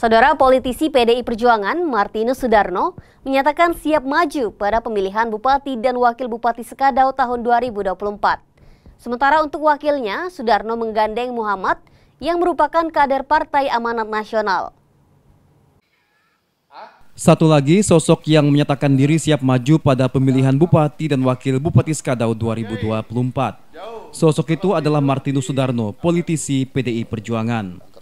Saudara politisi PDI Perjuangan Martinus Sudarno menyatakan siap maju pada pemilihan Bupati dan Wakil Bupati Sekadau tahun 2024. Sementara untuk wakilnya, Sudarno menggandeng Muhammad yang merupakan kader Partai Amanat Nasional. Satu lagi sosok yang menyatakan diri siap maju pada pemilihan Bupati dan Wakil Bupati Sekadau 2024. Sosok itu adalah Martinus Sudarno, politisi PDI Perjuangan.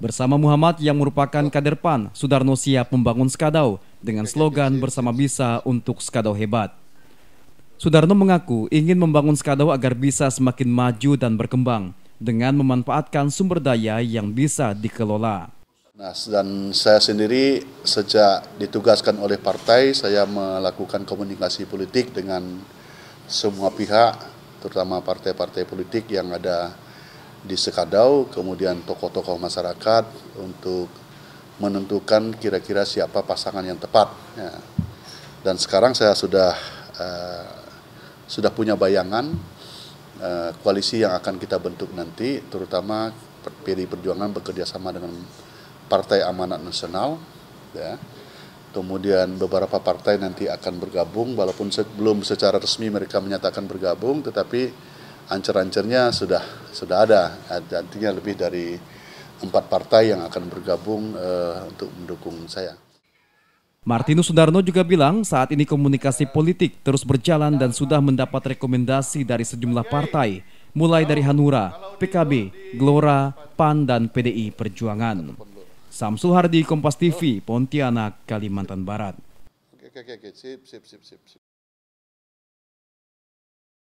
Bersama Muhammad yang merupakan kader PAN, Sudarno siap membangun Skadau dengan slogan bersama bisa untuk Skadau hebat. Sudarno mengaku ingin membangun Skadau agar bisa semakin maju dan berkembang dengan memanfaatkan sumber daya yang bisa dikelola. Nah, dan saya sendiri sejak ditugaskan oleh partai, saya melakukan komunikasi politik dengan semua pihak, terutama partai-partai politik yang ada di Sekadau, kemudian tokoh-tokoh masyarakat untuk menentukan kira-kira siapa pasangan yang tepat. Ya. Dan sekarang saya sudah uh, sudah punya bayangan uh, koalisi yang akan kita bentuk nanti, terutama PDI Perjuangan bekerja sama dengan Partai Amanat Nasional, ya. kemudian beberapa partai nanti akan bergabung, walaupun belum secara resmi mereka menyatakan bergabung, tetapi ancer-ancernya sudah sudah ada. Artinya lebih dari empat partai yang akan bergabung uh, untuk mendukung saya. Martinus Sundarno juga bilang saat ini komunikasi politik terus berjalan dan sudah mendapat rekomendasi dari sejumlah partai, mulai dari Hanura, PKB, Gelora, PAN, dan PDI Perjuangan. Samsul Hardi, Kompas TV, Pontianak, Kalimantan Barat.